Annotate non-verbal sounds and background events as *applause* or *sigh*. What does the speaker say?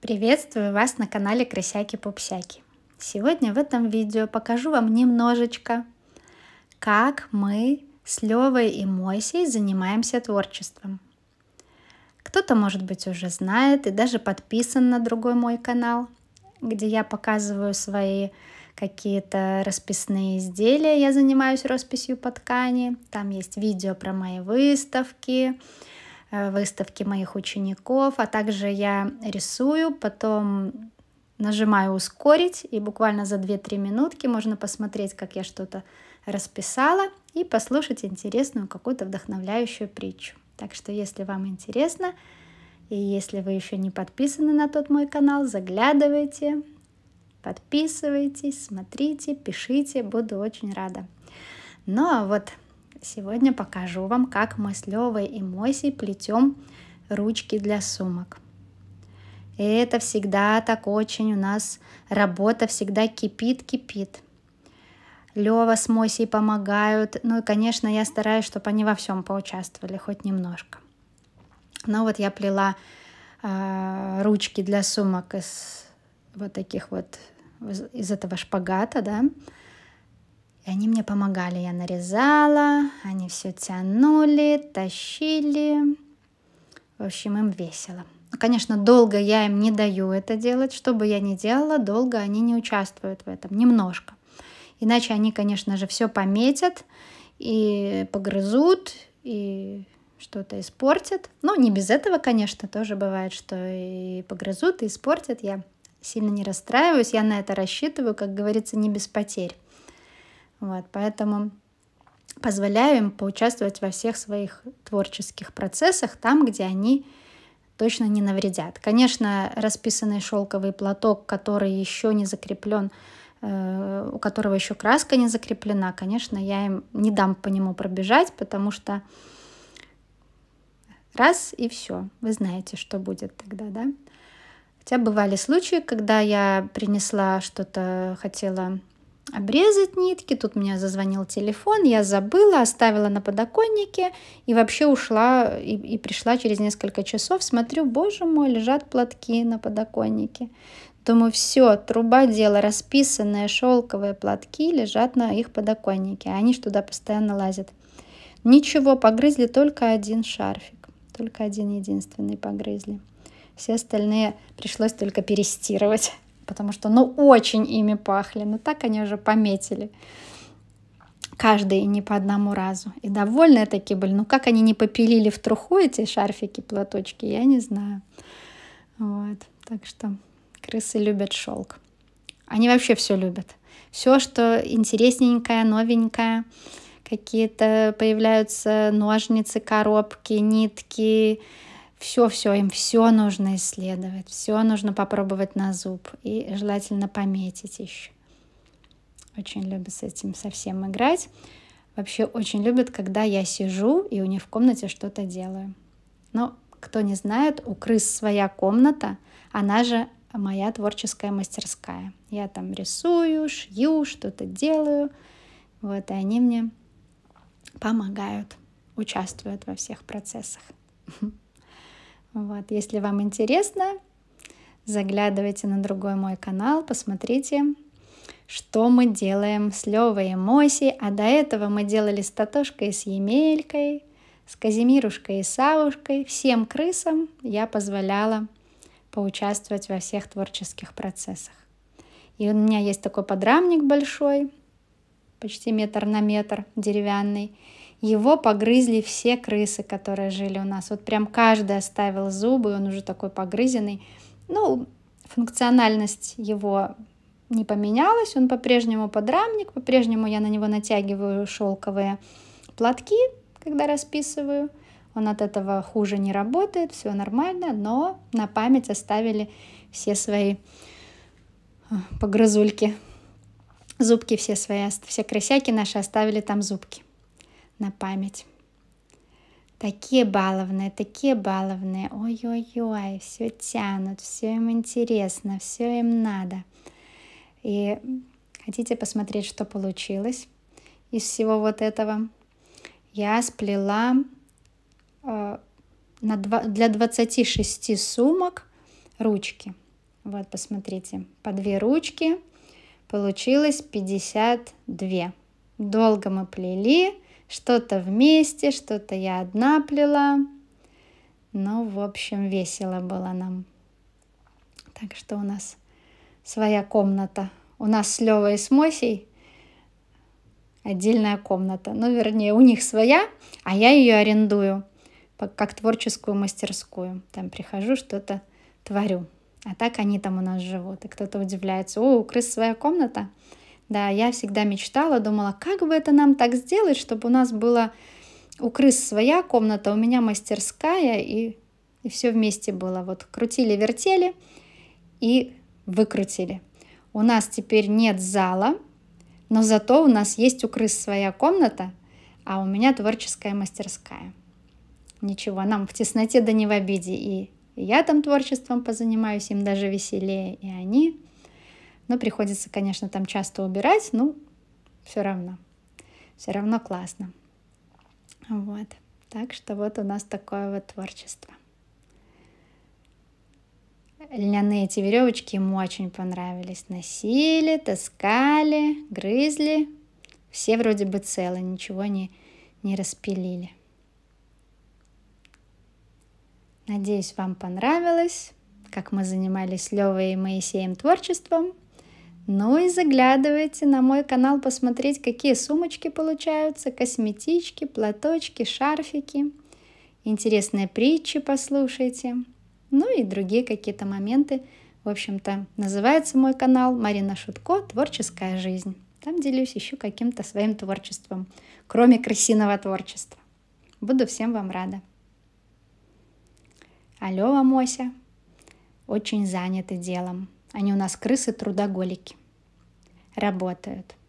Приветствую вас на канале Крысяки-Пупсяки. Сегодня в этом видео покажу вам немножечко, как мы с Левой и Мойсей занимаемся творчеством. Кто-то, может быть, уже знает и даже подписан на другой мой канал, где я показываю свои какие-то расписные изделия. Я занимаюсь росписью по ткани. Там есть видео про мои выставки, Э, выставки моих учеников, а также я рисую, потом нажимаю «Ускорить», и буквально за 2-3 минутки можно посмотреть, как я что-то расписала, и послушать интересную какую-то вдохновляющую притчу. Так что, если вам интересно, и если вы еще не подписаны на тот мой канал, заглядывайте, подписывайтесь, смотрите, пишите, буду очень рада. Ну а вот Сегодня покажу вам, как мы с Левой и Мосей плетем ручки для сумок. И это всегда так очень у нас работа всегда кипит-кипит. Лева с Мосей помогают. Ну и, конечно, я стараюсь, чтобы они во всем поучаствовали, хоть немножко. Но вот я плела э, ручки для сумок из вот таких вот, из этого шпагата, да, и они мне помогали. Я нарезала, они все тянули, тащили. В общем, им весело. Ну, конечно, долго я им не даю это делать. Что бы я ни делала, долго они не участвуют в этом. Немножко. Иначе они, конечно же, все пометят и погрызут, и что-то испортят. Ну, не без этого, конечно, тоже бывает, что и погрызут, и испортят. Я сильно не расстраиваюсь, я на это рассчитываю, как говорится, не без потерь. Вот, поэтому позволяю им поучаствовать во всех своих творческих процессах там, где они точно не навредят. Конечно, расписанный шелковый платок, который еще не закреплен, э, у которого еще краска не закреплена, конечно, я им не дам по нему пробежать, потому что раз и все. Вы знаете, что будет тогда, да? Хотя бывали случаи, когда я принесла что-то, хотела обрезать нитки. Тут у меня зазвонил телефон, я забыла, оставила на подоконнике и вообще ушла и, и пришла через несколько часов. Смотрю, боже мой, лежат платки на подоконнике. Думаю, все, труба дело, расписанные шелковые платки лежат на их подоконнике, а они ж туда постоянно лазят. Ничего, погрызли только один шарфик, только один единственный погрызли. Все остальные пришлось только перестировать потому что ну очень ими пахли, но так они уже пометили. Каждый не по одному разу. И довольные такие были. Ну как они не попилили в труху эти шарфики, платочки, я не знаю. Вот. Так что крысы любят шелк. Они вообще все любят. Все, что интересненькое, новенькое, какие-то появляются ножницы, коробки, нитки, все-все, им все нужно исследовать, все нужно попробовать на зуб и желательно пометить еще. Очень любят с этим совсем играть. Вообще очень любят, когда я сижу и у них в комнате что-то делаю. Но кто не знает, у крыс своя комната, она же моя творческая мастерская. Я там рисую, шью, что-то делаю. Вот, и они мне помогают, участвуют во всех процессах. *laughs* Вот, если вам интересно, заглядывайте на другой мой канал, посмотрите, что мы делаем с Левой и Моси, а до этого мы делали с Татошкой, с Емелькой, с Казимирушкой и Савушкой. Всем крысам я позволяла поучаствовать во всех творческих процессах. И у меня есть такой подрамник большой, почти метр на метр, деревянный. Его погрызли все крысы, которые жили у нас. Вот прям каждый оставил зубы, он уже такой погрызенный. Ну, функциональность его не поменялась, он по-прежнему подрамник, по-прежнему я на него натягиваю шелковые платки, когда расписываю. Он от этого хуже не работает, все нормально, но на память оставили все свои э, погрызульки, зубки все свои, все крысяки наши оставили там зубки на память. Такие баловные, такие баловные. Ой-ой-ой, все тянут, все им интересно, все им надо. И хотите посмотреть, что получилось из всего вот этого? Я сплела э, на два для 26 сумок ручки. Вот, посмотрите, по две ручки получилось 52. Долго мы плели, что-то вместе, что-то я одна плела. Ну, в общем, весело было нам. Так что у нас своя комната. У нас с Левой и с Мосей отдельная комната. Ну, вернее, у них своя, а я ее арендую как творческую мастерскую. Там прихожу, что-то творю. А так они там у нас живут. И кто-то удивляется, о, у крыс своя комната. Да, я всегда мечтала, думала, как бы это нам так сделать, чтобы у нас была у крыс своя комната, у меня мастерская, и, и все вместе было. Вот крутили-вертели и выкрутили. У нас теперь нет зала, но зато у нас есть у крыс своя комната, а у меня творческая мастерская. Ничего, нам в тесноте да не в обиде. И я там творчеством позанимаюсь, им даже веселее, и они но ну, приходится, конечно, там часто убирать, ну, все равно. Все равно классно. Вот. Так что вот у нас такое вот творчество. Льняные эти веревочки ему очень понравились. Носили, таскали, грызли. Все вроде бы целы, ничего не, не распилили. Надеюсь, вам понравилось, как мы занимались Левой и Моисеем творчеством. Ну и заглядывайте на мой канал посмотреть, какие сумочки получаются, косметички, платочки, шарфики. Интересные притчи послушайте. Ну и другие какие-то моменты. В общем-то, называется мой канал Марина Шутко «Творческая жизнь». Там делюсь еще каким-то своим творчеством, кроме крысиного творчества. Буду всем вам рада. Алло, Мося, очень заняты делом. Они у нас крысы-трудоголики. Работают.